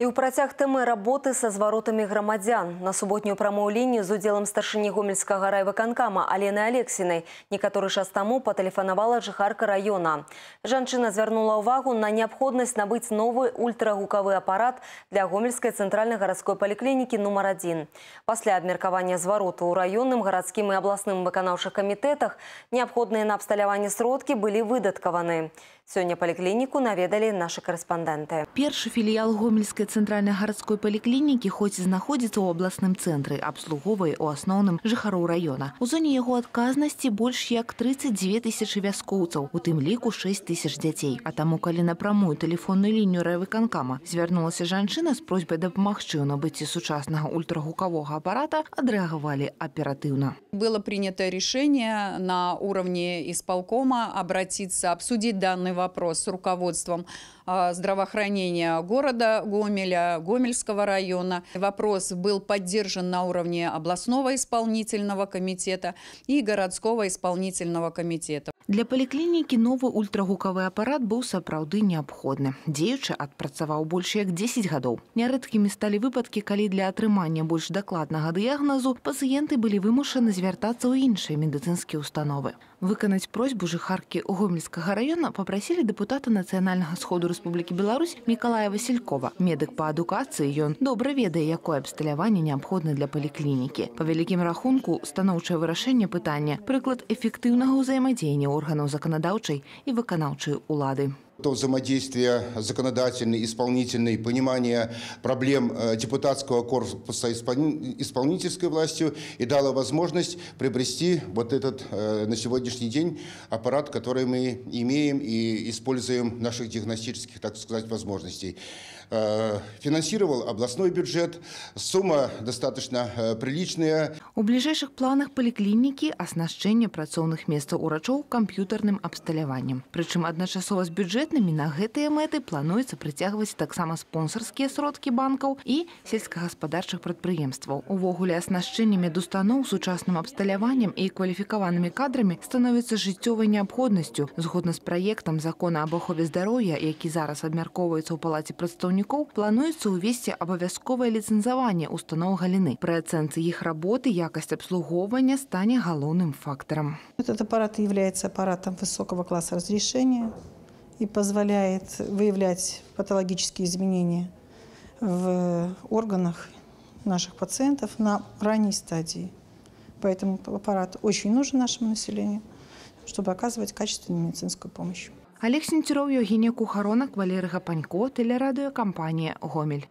И у протяг темы работы со зворотами грамадзян. На суботнюю прамую лінію з удзелам старшыні гомельскага райвыканкама Алены Алексінай некаторы час таму патэлефанавала жихарка района. Женщина звернула ўвагу на необходимость набыць новый ультрагукавы аппарат для гомельской центральной городской поликлиники нумар адзін. Пасля абмеркавання звароту ў раённым гарадскім і абласным выканаўчых камітэтах неабходныя на абсталяванне сродкі были выдаткованы. Сегодня поликлинику наведали наши корреспонденты. Первый филиал гомельской центральной городской поликлиники, хоть и находится в областном центре, абслугоўвае у основным жихару района. У зоне его отказности больше, як 32 тысячы вяскоўцаў, у тым ліку 6 тысяч детей. А тому калі на прамую тэлефонную лінію рэвыканкама звярнулася жанчына з просьбай дапамагчы ў набыцці сучасного ультрагукового аппарата, адрэагавалі оперативно. Было принято решение на уровне исполкома обратиться, обсудить данный вопрос с руководством а, здравоохранения города Гомеля, Гомельского района. Вопрос был поддержан на уровне областного исполнительного комитета и городского исполнительного комитета. Для паліклінікі новы ультрагукавы апарат быў сапраўды неабходны. Дзеючы адпрацаваў больш як 10 гадоў. Нярэдкімі стали выпадки калі для атрымання больш дакладнага дыягназу пацыенты былі вымушаны звяртацца у іншыя медыцынскія установы. Выканаць просьбу жыхаркі гомельскага района попрасілі депутата нацыянальнага сходу Рэспублікі Беларусь Миколая Василькова. Медык па адукацыі ён добра ведае, якое абсталяванне неабходна для паліклінікі. Па вялікім рахунку станоўчае вырашэнне пытання прыклад эфектыўнага ўзаемадзеяння органаў заканадаўчай і выканаўчай улады то взаимодействие законодательной, исполнительной, понимание проблем э, депутатского корпуса исполнительской властью и дало возможность приобрести вот этот э, на сегодняшний день аппарат, который мы имеем и используем наших диагностических, так сказать, возможностей. Э, финансировал областной бюджет, сумма достаточно приличная. У ближайших планах поликлиники оснащение працовных мест у врачов компьютерным абсталяваннем. Причем одночасово с бюджет Канкрэтнымі на гэтыя мэты плануецца прыцягваць таксама спонсарскія сродкі банкаў і сельскагаспадарчых прадпрыемстваў. Увогуле аснашчэнне медустаноў сучасным абсталяваннем і кваліфікаванымі кадрамі становіцца жыццёвай неабходнасцю. Згодна з праектам закона аб ахове здароўя, які зараз абмяркоўваецца ў палаце прадстаўнікоў, плануецца ўвесці абавязковае ліцэнзаванне установ галіны. Пры ацэнцы іх работы якасць обслуговывания станет главным фактором. Этот аппарат является аппаратом высокого класса разрешения, и позволяет выявлять патологические изменения в органах наших пациентов на ранней стадии. Поэтому аппарат очень нужен нашему населению, чтобы оказывать качественную медицинскую помощь. Олег Сінцюров, Євгенія Кухарона, Валерій Гапанько, телерадіокомпанія «Гомель».